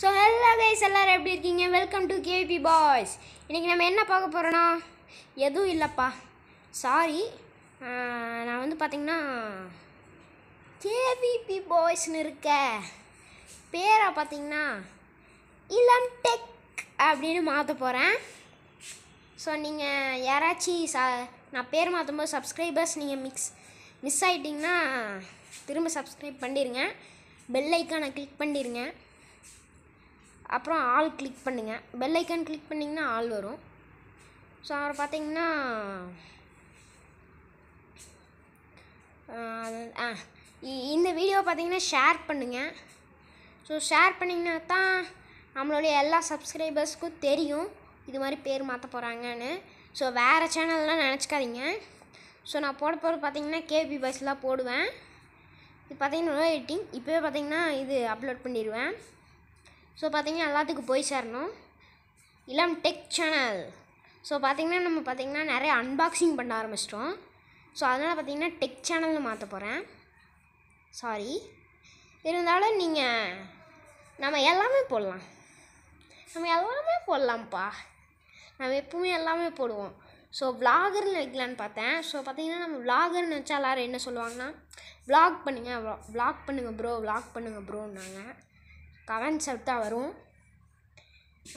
so hello guys எல்லோரும் எப்படி இருக்கீங்க வெல்கம் டு கேபி பாய்ஸ் இன்றைக்கி நம்ம என்ன பார்க்க போகிறோன்னா எதுவும் இல்லைப்பா சாரி நான் வந்து பார்த்திங்கன்னா கேவிபி பாய்ஸ்னு இருக்க பேரை பார்த்திங்கன்னா இளம் டெக் அப்படின்னு மாற்ற போகிறேன் ஸோ நீங்கள் யாராச்சும் ச நான் பேர் மாற்றும்போது சப்ஸ்கிரைபர்ஸ் நீங்கள் மிக்ஸ் மிஸ் ஆகிட்டிங்கன்னா திரும்ப சப்ஸ்கிரைப் பண்ணிடுங்க பெல் ஐக்கானை கிளிக் பண்ணிடுங்க அப்புறம் ஆல் கிளிக் பண்ணுங்கள் பெல் ஐக்கான் கிளிக் பண்ணிங்கன்னா ஆல் வரும் ஸோ அப்புறம் பார்த்தீங்கன்னா ஆ இந்த வீடியோ பார்த்தீங்கன்னா ஷேர் பண்ணுங்கள் ஸோ ஷேர் பண்ணிங்கன்னா தான் நம்மளுடைய எல்லா சப்ஸ்கிரைபர்ஸ்க்கும் தெரியும் இது மாதிரி பேர் மாற்ற போகிறாங்கன்னு ஸோ வேறு சேனல்லாம் நினச்சிக்காதீங்க ஸோ நான் போட போகிறது பார்த்தீங்கன்னா கேபி பாய்ஸ்லாம் போடுவேன் இது பார்த்தீங்கன்னா ரோ எடிட்டிங் இப்போவே பார்த்தீங்கன்னா இது அப்லோட் பண்ணிடுவேன் ஸோ பார்த்திங்கன்னா எல்லாத்துக்கும் போய் சேரணும் இளம் டெக் சேனல் ஸோ பார்த்திங்கன்னா நம்ம பார்த்திங்கன்னா நிறைய அன்பாக்சிங் பண்ண ஆரம்பிச்சிட்டோம் ஸோ அதனால் பார்த்திங்கன்னா டெக் சேனல்னு மாற்ற போகிறேன் சாரி இருந்தாலும் நீங்கள் நம்ம எல்லாமே போடலாம் நம்ம எல்லாமே போடலாம்ப்பா நம்ம எப்பவுமே எல்லாமே போடுவோம் ஸோ விலாகர்னு வைக்கலான்னு பார்த்தேன் ஸோ பார்த்தீங்கன்னா நம்ம விலாகர்னு வச்சா எல்லோரும் என்ன சொல்லுவாங்கன்னா விலாக் பண்ணுங்கள் விலாக் பண்ணுங்கள் ப்ரோ விலாக் பண்ணுங்கள் ப்ரோன்னாங்க கமெண்ட்ஸ் தான் வரும்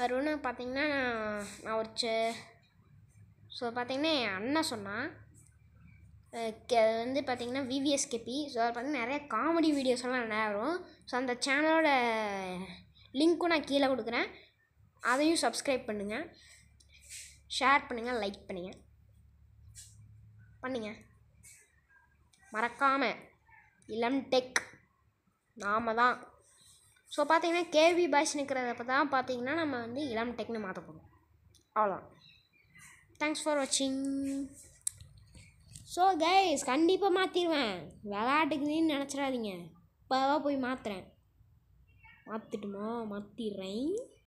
வரும்னு பார்த்தீங்கன்னா நான் ஒரு சே ஸோ பார்த்தீங்கன்னா என் அண்ணன் சொன்னான் அது வந்து பார்த்திங்கன்னா விவிஎஸ் கெபி ஸோ அதை பார்த்திங்கன்னா நிறைய காமெடி வீடியோஸ்லாம் நிறையா வரும் ஸோ அந்த சேனலோட லிங்க்கும் நான் கீழே கொடுக்குறேன் அதையும் சப்ஸ்கிரைப் பண்ணுங்கள் ஷேர் பண்ணுங்கள் லைக் பண்ணுங்கள் பண்ணுங்கள் மறக்காமல் இளம் டெக் நாம தான் ஸோ பார்த்தீங்கன்னா கேவி பாய்ஸ் நிற்கிறதப்ப தான் பார்த்தீங்கன்னா நம்ம வந்து இளம் டெக்னு மாற்ற போகிறோம் அவ்வளோதான் தேங்க்ஸ் ஃபார் வாட்சிங் ஸோ கைஸ் கண்டிப்பாக மாற்றிடுவேன் விளாட்டுக்குன்னு நினச்சிடாதீங்க இப்போ போய் மாற்றுறேன் மாற்றிட்டுமா மாற்றிடுறேன்